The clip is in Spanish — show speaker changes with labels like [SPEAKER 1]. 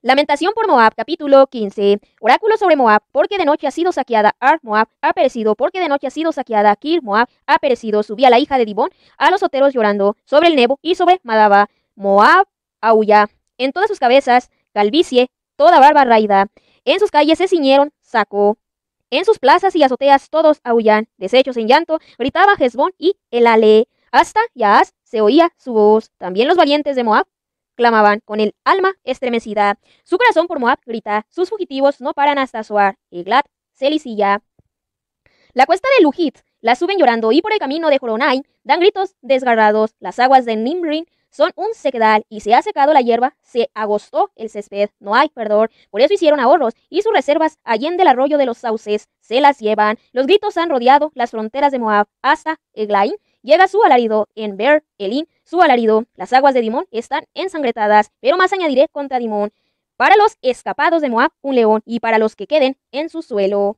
[SPEAKER 1] Lamentación por Moab, capítulo 15. Oráculo sobre Moab, porque de noche ha sido saqueada. Ar Moab ha perecido, porque de noche ha sido saqueada. Kir Moab ha perecido. Subía la hija de Dibón a los oteros llorando sobre el Nebo y sobre Madaba. Moab aulla. En todas sus cabezas, calvicie, toda barba raída. En sus calles se ciñeron saco. En sus plazas y azoteas todos aullan, deshechos en llanto, gritaba Jezbón y el Hasta Yaaz se oía su voz. También los valientes de Moab clamaban con el alma estremecida. Su corazón por Moab grita, sus fugitivos no paran hasta Soar, y glad se La cuesta de Lujit las suben llorando y por el camino de Joronain dan gritos desgarrados. Las aguas de Nimrin son un sequedal y se ha secado la hierba, se agostó el césped, no hay perdón. Por eso hicieron ahorros y sus reservas en el arroyo de los sauces se las llevan. Los gritos han rodeado las fronteras de Moab hasta Eglain. Llega su alarido en Ber Elin, su alarido. Las aguas de Dimón están ensangretadas, pero más añadiré contra Dimón. Para los escapados de Moab, un león, y para los que queden en su suelo.